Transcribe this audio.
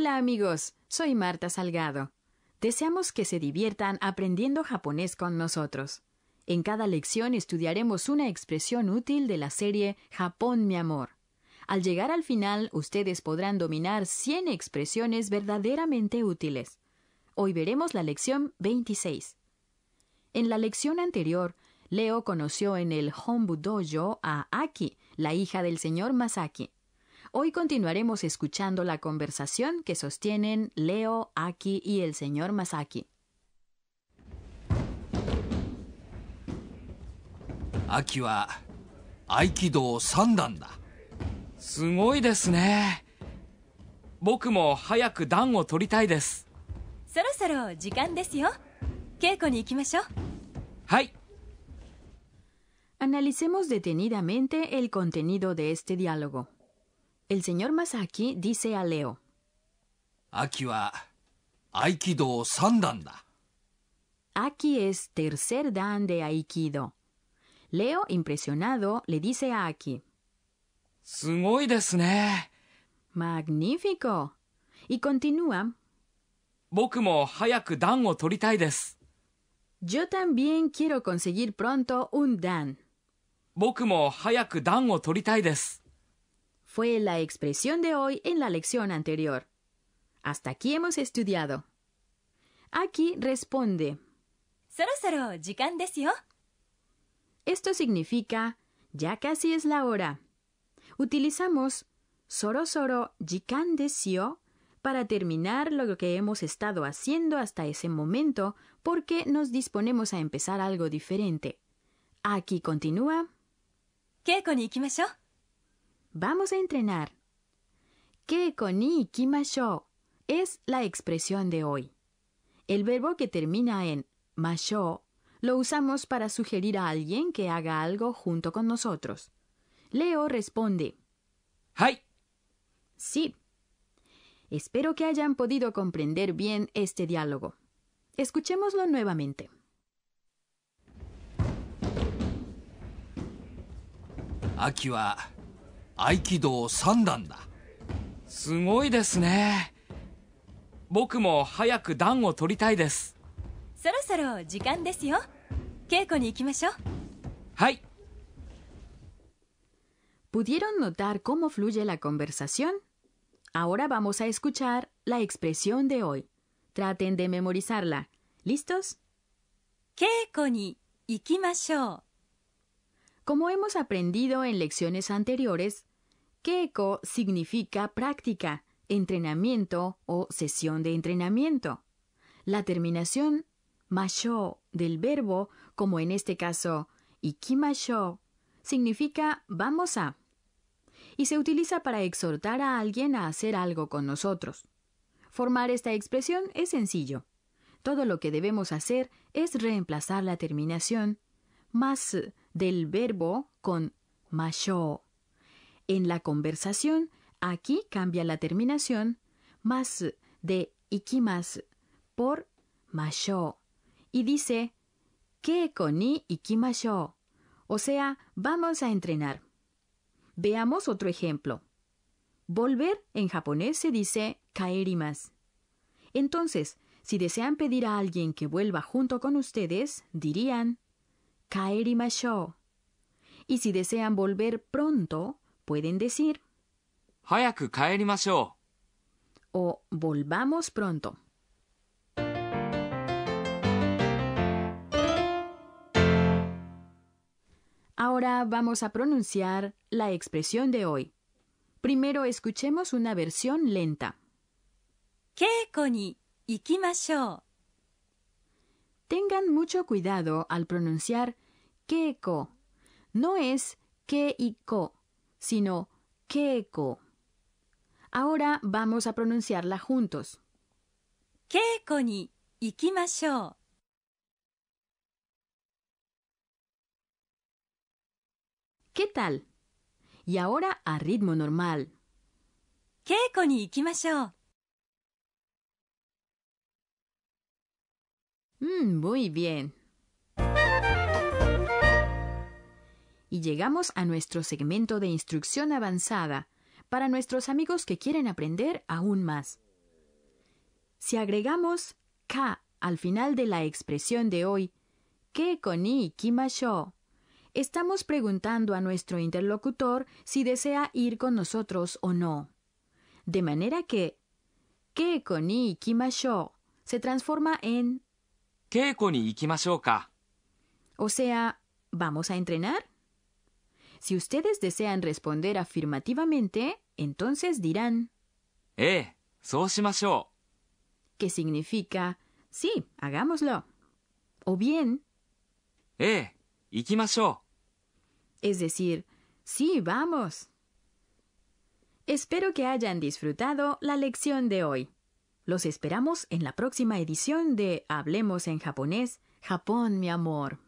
Hola amigos, soy Marta Salgado. Deseamos que se diviertan aprendiendo japonés con nosotros. En cada lección estudiaremos una expresión útil de la serie Japón mi amor. Al llegar al final, ustedes podrán dominar 100 expresiones verdaderamente útiles. Hoy veremos la lección 26. En la lección anterior, Leo conoció en el Hombu Dojo a Aki, la hija del señor Masaki. Hoy continuaremos escuchando la conversación que sostienen Leo, Aki y el señor Masaki. Aki wa Aikido 3 Analicemos detenidamente el contenido de este diálogo. El señor Masaki dice a Leo: Aki wa Aikido da. Aki es tercer dan de Aikido. Leo, impresionado, le dice a Aki: Sugoi desu ne. Magnífico. Y continúa: Boku mo hayaku dan o toritai desu. Yo también quiero conseguir pronto un dan. Boku mo hayaku dan o toritai desu fue la expresión de hoy en la lección anterior. Hasta aquí hemos estudiado. Aquí responde. Esto significa ya casi es la hora. Utilizamos soro soro jikan desio para terminar lo que hemos estado haciendo hasta ese momento porque nos disponemos a empezar algo diferente. Aquí continúa. ikimashou. Vamos a entrenar. Que ni kimasho es la expresión de hoy. El verbo que termina en masho lo usamos para sugerir a alguien que haga algo junto con nosotros. Leo responde. ¡Hay! Sí. Espero que hayan podido comprender bien este diálogo. Escuchémoslo nuevamente. Aquí 合気道3段だすごいですね僕も早く段を取りたいですそろそろ時間ですよ稽古に行きましょうはい ¿Pudieron notar cómo fluye la conversación? Ahora vamos a escuchar la expresión de hoy. Traten de memorizarla. ¿Listos? 稽古に行きましょう。Como hemos aprendido en lecciones anteriores, Keiko significa práctica, entrenamiento o sesión de entrenamiento. La terminación masho del verbo, como en este caso ikimasho, significa vamos a y se utiliza para exhortar a alguien a hacer algo con nosotros. Formar esta expresión es sencillo. Todo lo que debemos hacer es reemplazar la terminación más del verbo con masho. En la conversación, aquí cambia la terminación más de ikimas por masho y dice ke koni o sea, vamos a entrenar. Veamos otro ejemplo. Volver en japonés se dice kaerimas. Entonces, si desean pedir a alguien que vuelva junto con ustedes, dirían y si desean volver pronto, pueden decir 早く帰りましょう o volvamos pronto. Ahora vamos a pronunciar la expresión de hoy. Primero escuchemos una versión lenta. ikimashou. Tengan mucho cuidado al pronunciar keko, No es keiko, sino keiko. Ahora vamos a pronunciarla juntos. Keiko ni ikimashou. ¿Qué tal? Y ahora a ritmo normal. Keiko ni ikimashou. Mm, muy bien. Y llegamos a nuestro segmento de instrucción avanzada para nuestros amigos que quieren aprender aún más. Si agregamos K al final de la expresión de hoy, que koni kimasho, estamos preguntando a nuestro interlocutor si desea ir con nosotros o no. De manera que que koni kimasho se transforma en ni O sea, ¿vamos a entrenar? Si ustedes desean responder afirmativamente, entonces dirán. Eh, Que significa, sí, hagámoslo. O bien. Eh, ikimashou. Es decir, sí, vamos. Espero que hayan disfrutado la lección de hoy. Los esperamos en la próxima edición de Hablemos en japonés, Japón, mi amor.